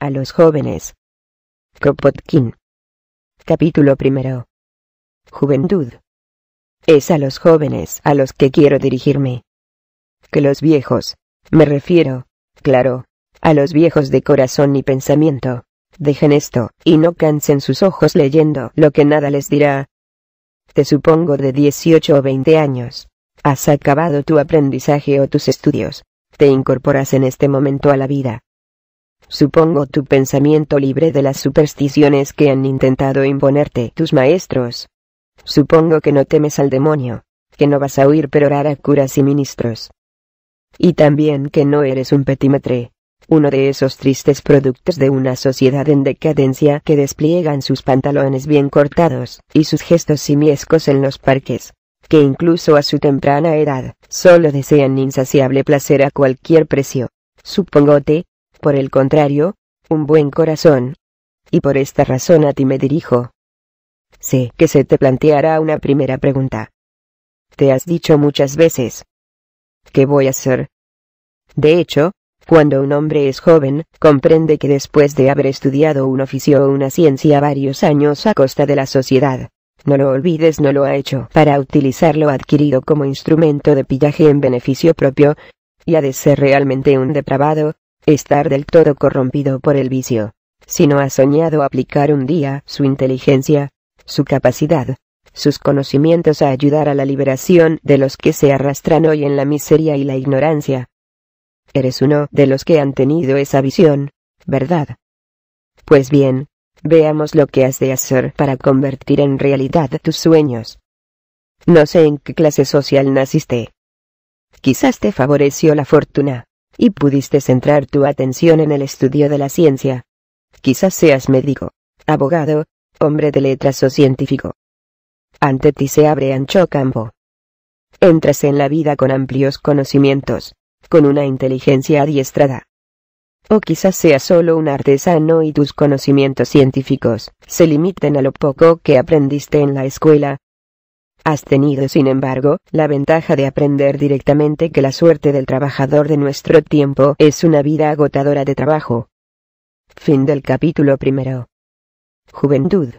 a los jóvenes. Kropotkin. Capítulo primero. Juventud. Es a los jóvenes a los que quiero dirigirme. Que los viejos, me refiero, claro, a los viejos de corazón y pensamiento, dejen esto y no cansen sus ojos leyendo lo que nada les dirá. Te supongo de 18 o 20 años, has acabado tu aprendizaje o tus estudios, te incorporas en este momento a la vida, Supongo tu pensamiento libre de las supersticiones que han intentado imponerte tus maestros. Supongo que no temes al demonio, que no vas a huir perorar a curas y ministros. Y también que no eres un petimetre, uno de esos tristes productos de una sociedad en decadencia que despliegan sus pantalones bien cortados y sus gestos simiescos en los parques, que incluso a su temprana edad solo desean insaciable placer a cualquier precio. Supongote, por el contrario, un buen corazón. Y por esta razón a ti me dirijo. Sé que se te planteará una primera pregunta. Te has dicho muchas veces. ¿Qué voy a hacer? De hecho, cuando un hombre es joven, comprende que después de haber estudiado un oficio o una ciencia varios años a costa de la sociedad, no lo olvides, no lo ha hecho para utilizar lo adquirido como instrumento de pillaje en beneficio propio, y ha de ser realmente un depravado, estar del todo corrompido por el vicio, sino ha soñado aplicar un día su inteligencia, su capacidad, sus conocimientos a ayudar a la liberación de los que se arrastran hoy en la miseria y la ignorancia. Eres uno de los que han tenido esa visión, ¿verdad? Pues bien, veamos lo que has de hacer para convertir en realidad tus sueños. No sé en qué clase social naciste. Quizás te favoreció la fortuna, y pudiste centrar tu atención en el estudio de la ciencia. Quizás seas médico, abogado, hombre de letras o científico. Ante ti se abre ancho campo. Entras en la vida con amplios conocimientos, con una inteligencia adiestrada. O quizás seas solo un artesano y tus conocimientos científicos se limiten a lo poco que aprendiste en la escuela, Has tenido, sin embargo, la ventaja de aprender directamente que la suerte del trabajador de nuestro tiempo es una vida agotadora de trabajo. Fin del capítulo primero. Juventud.